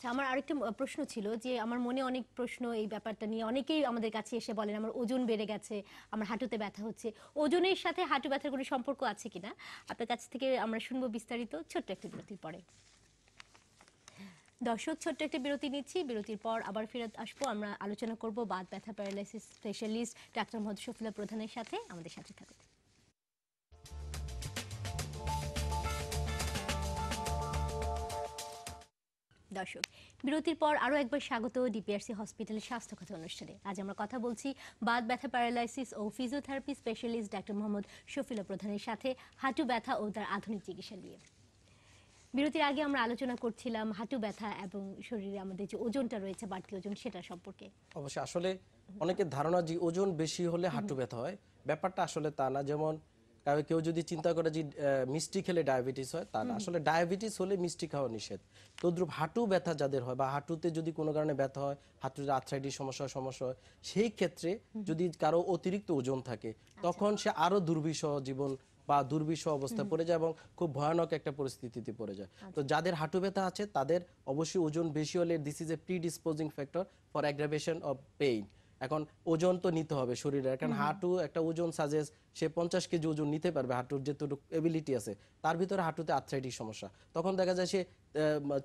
আচ্ছা আমার আরেকটা প্রশ্ন ছিল যে আমার মনে অনেক প্রশ্ন এই ব্যাপারটা নিয়ে অনেকেই আমাদের কাছে এসে বলেন আমার ওজন বেড়ে গেছে আমার হাঁটুতে ব্যথা হচ্ছে ওজনের সাথে হাঁটু ব্যথার কোনো সম্পর্ক আছে কিনা আপনার কাছ থেকে আমরা শুনবো বিস্তারিত ছোট্ট একটি বিরতির পরে দর্শক ছোট্ট একটা বিরতি নিচ্ছি বিরতির পর আবার ফেরত আসবো আমরা আলোচনা করব বাদ ব্যথা paralysis specialist doctor Mohammad Shafila প্রধানের সাথে আমাদের সাথে থাকুন দর্শক বিরতির পর আরও একবার স্বাগত ডিপিআরসি হসপিটালের স্বাস্থ্যগত অনুষ্ঠানে আজ আমরা কথা বলছি বাত ব্যথা প্যারালাইসিস ও physiotherapy specialist doctor Mohammad Shafila প্রধানের সাথে হাঁটু ব্যথা ও তার আধুনিক চিকিৎসা নিয়ে বিরতির আগে আমরা আলোচনা করছিলাম হাঁটু ব্যথা এবং শরীরে আমাদের যে ওজনটা রয়েছে বাড়তি ওজন সেটা সম্পর্কে অবশ্যই আসলে অনেকের ধারণা যে ওজন বেশি হলে হাঁটু ব্যথা হয় ব্যাপারটা আসলে তা না যেমন কারণ কেউ যদি চিন্তা করে যে মিষ্টি খেলে ডায়াবেটিস হয় তার আসলে ডায়াবেটিস হলে মিষ্টি খাওয়া নিষেধ তদ্রুপ হাঁটু ব্যথা যাদের হয় বা হাঁটুতে যদি কোনো কারণে ব্যথা হয় হাঁটুতে আর্থ্রাইটিস সমস্যা সমস্যা হয় সেই ক্ষেত্রে যদি কারো অতিরিক্ত ওজন থাকে আচ্ছা। তখন সে আরও দুর্বিষহ জীবন বা দুর্বিষ অবস্থায় পড়ে যায় এবং খুব ভয়ানক একটা পরিস্থিতিতে পড়ে যায় তো আচ্ছা। যাদের হাঁটু ব্যথা আছে তাদের অবশ্যই ওজন বেশি হলে this is a predisposing factor for aggravation of pain এখন ওজন তো নিতে হবে শরীরের কারণ হাঁটু একটা ওজন সাজেস্ট সে পঞ্চাশ কেজি ওজন নিতে পারবে হাঁটুর যেটুকু এবিলিটি আছে তার ভিতরে হাঁটুতে আর্থ্রাইটিক সমস্যা তখন দেখা যায় সে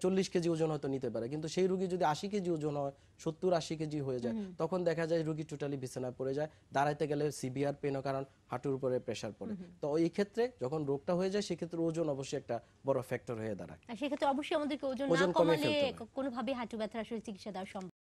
চল্লিশ কেজি ওজন হয়তো নিতে পারে কিন্তু সেই রুগী যদি আশি কেজি ওজন হয় সত্তর আশি কেজি হয়ে যায় তখন দেখা যায় রুগী টোটালি বিছানায় পড়ে যায় দাঁড়াইতে গেলে সিভিয়ার পেনও কারণ হাঁটুর উপরে প্রেশার পড়ে তো এই ক্ষেত্রে যখন রোগটা হয়ে যায় সেক্ষেত্রে ওজন অবশ্যই একটা বড় ফ্যাক্টর হয়ে দাঁড়ায় সেক্ষেত্রে অবশ্যই আমাদেরকে ওজন কমালে কোনোভাবে হাঁটু ব্যথার আসলে চিকিৎসা দেওয়া সম্ভব